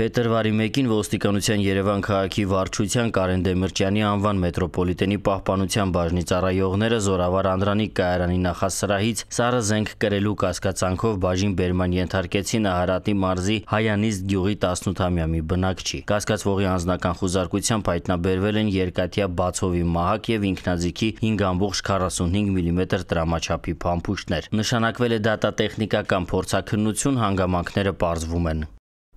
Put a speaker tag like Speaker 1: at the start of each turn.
Speaker 1: Փետրվարի 1-ին ոստիկանության Երևան քաղաքի վարչության Կարեն Դեմիրճյանի անվան մետրոպոլիտենի պահպանության բաժնի ծառայողները զորավար Անդրանիկ Կայարանի նախասրահից սառը զենք կրելու կասկածանքով բաժին բերման ենթարկեցին Ահարատի մարզի Հայանիստ գյուղի 18-ամյա մի բնակչի։ Կասկածվողի անձնական խուզարկությամբ հայտնաբերվել են Երկաթյա Բացովի մահակ եւ ինքնաձիգի 5.45 մմ տրամաչափի փամփուշտներ։ Նշանակվել է դատատեխնիկական փորձաքննություն, հանգամանքները պարզվում են։